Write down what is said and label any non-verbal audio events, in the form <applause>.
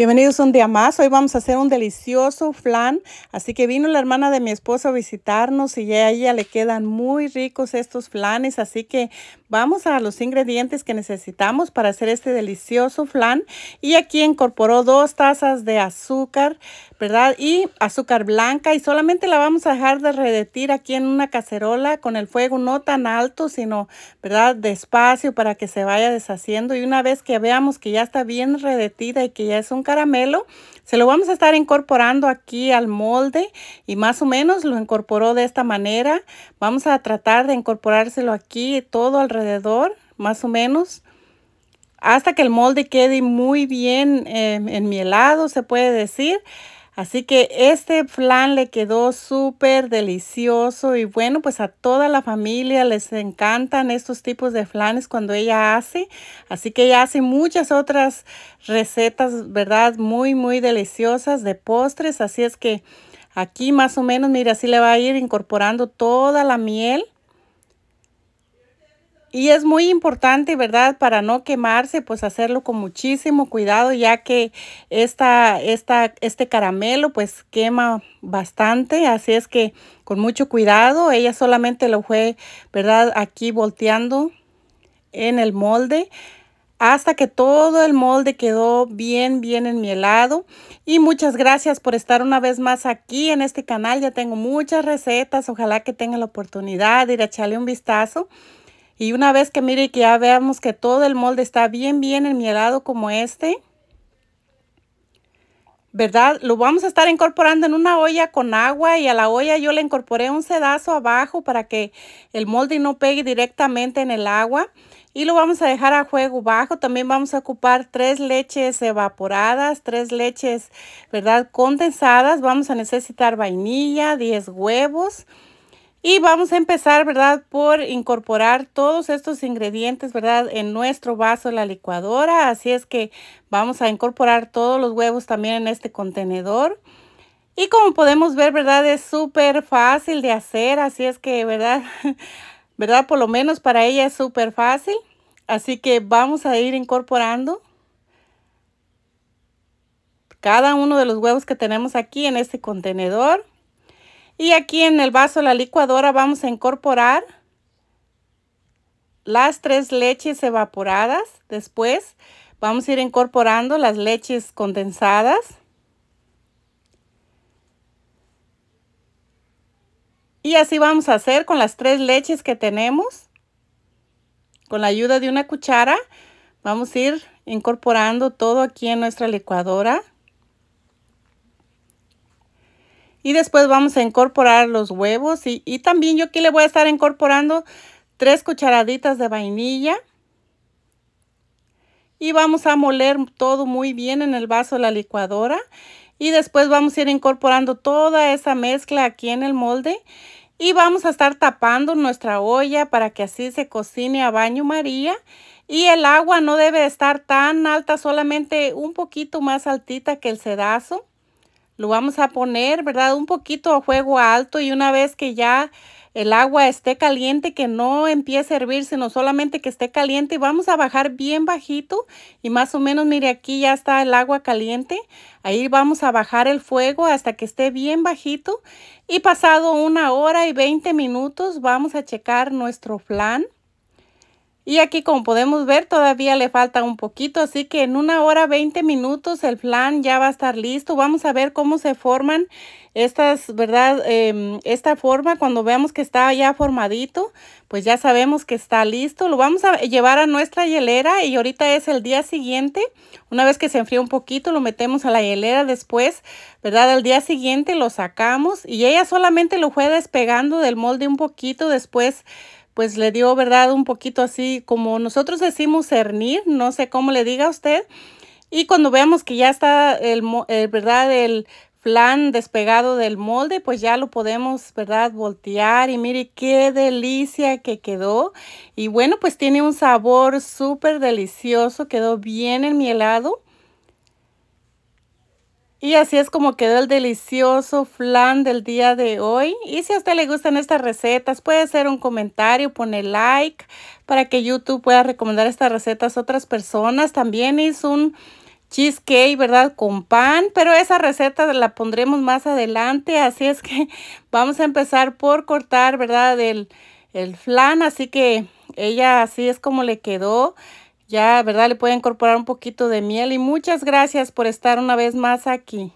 Bienvenidos un día más. Hoy vamos a hacer un delicioso flan. Así que vino la hermana de mi esposo a visitarnos y ya ella le quedan muy ricos estos flanes. Así que vamos a los ingredientes que necesitamos para hacer este delicioso flan. Y aquí incorporó dos tazas de azúcar, ¿verdad? Y azúcar blanca. Y solamente la vamos a dejar de redetir aquí en una cacerola con el fuego no tan alto, sino, ¿verdad? Despacio para que se vaya deshaciendo. Y una vez que veamos que ya está bien redetida y que ya es un caramelo. Se lo vamos a estar incorporando aquí al molde y más o menos lo incorporó de esta manera. Vamos a tratar de incorporárselo aquí todo alrededor, más o menos hasta que el molde quede muy bien eh, en mi helado, se puede decir. Así que este flan le quedó súper delicioso y bueno, pues a toda la familia les encantan estos tipos de flanes cuando ella hace. Así que ella hace muchas otras recetas, ¿verdad? Muy, muy deliciosas de postres. Así es que aquí más o menos, mira, así le va a ir incorporando toda la miel. Y es muy importante, ¿verdad? Para no quemarse, pues hacerlo con muchísimo cuidado, ya que esta, esta, este caramelo pues quema bastante, así es que con mucho cuidado, ella solamente lo fue, ¿verdad? Aquí volteando en el molde hasta que todo el molde quedó bien, bien en helado Y muchas gracias por estar una vez más aquí en este canal. Ya tengo muchas recetas. Ojalá que tenga la oportunidad de ir a echarle un vistazo. Y una vez que mire que ya veamos que todo el molde está bien, bien enmielado como este, ¿verdad? Lo vamos a estar incorporando en una olla con agua y a la olla yo le incorporé un sedazo abajo para que el molde no pegue directamente en el agua. Y lo vamos a dejar a juego bajo. También vamos a ocupar tres leches evaporadas, tres leches, ¿verdad? Condensadas. Vamos a necesitar vainilla, 10 huevos. Y vamos a empezar, ¿verdad? Por incorporar todos estos ingredientes, ¿verdad? En nuestro vaso, la licuadora. Así es que vamos a incorporar todos los huevos también en este contenedor. Y como podemos ver, ¿verdad? Es súper fácil de hacer. Así es que, ¿verdad? <laughs> ¿Verdad? Por lo menos para ella es súper fácil. Así que vamos a ir incorporando cada uno de los huevos que tenemos aquí en este contenedor. Y aquí en el vaso de la licuadora vamos a incorporar las tres leches evaporadas. Después vamos a ir incorporando las leches condensadas. Y así vamos a hacer con las tres leches que tenemos. Con la ayuda de una cuchara vamos a ir incorporando todo aquí en nuestra licuadora. Y después vamos a incorporar los huevos y, también yo aquí le voy a estar incorporando tres cucharaditas de vainilla. Y vamos a moler todo muy bien en el vaso de la licuadora. Y después vamos a ir incorporando toda esa mezcla aquí en el molde. Y vamos a estar tapando nuestra olla para que así se cocine a baño maría. Y el agua no debe estar tan alta, solamente un poquito más altita que el sedazo. Lo vamos a poner, ¿verdad? Un poquito a fuego alto y una vez que ya el agua esté caliente, que no empiece a hervir, sino solamente que esté caliente. vamos a bajar bien bajito y más o menos, mire, aquí ya está el agua caliente. Ahí vamos a bajar el fuego hasta que esté bien bajito. Y pasado una hora y 20 minutos, vamos a checar nuestro flan. Y aquí como podemos ver todavía le falta un poquito, así que en una hora 20 minutos el flan ya va a estar listo. Vamos a ver cómo se forman estas, ¿verdad? Em, esta forma, cuando veamos que está ya formadito, pues ya sabemos que está listo. Lo vamos a llevar a nuestra hielera y ahorita es el día siguiente. Una vez que se enfría un poquito, lo metemos a la hielera después, ¿verdad? Al día siguiente lo sacamos y ella solamente lo fue despegando del molde un poquito después, pues le dio, ¿verdad? Un poquito así, como nosotros decimos cernir, no sé cómo le diga a usted. Y cuando veamos que ya está, el, eh, ¿verdad? El flan despegado del molde, pues ya lo podemos, ¿verdad? Voltear y mire qué delicia que quedó. Y bueno, pues tiene un sabor súper delicioso, quedó bien en mi helado. Y así es como quedó el delicioso flan del día de hoy. Y si a usted le gustan estas recetas, puede hacer un comentario, poner like para que YouTube pueda recomendar estas recetas a otras personas. También hice un cheesecake, ¿verdad? Con pan, pero esa receta la pondremos más adelante. Así es que <laughs> vamos a empezar por cortar, ¿verdad? Del el flan, así que ella así es como le quedó. Ya, ¿verdad? Le puede incorporar un poquito de miel. Y muchas gracias por estar una vez más aquí.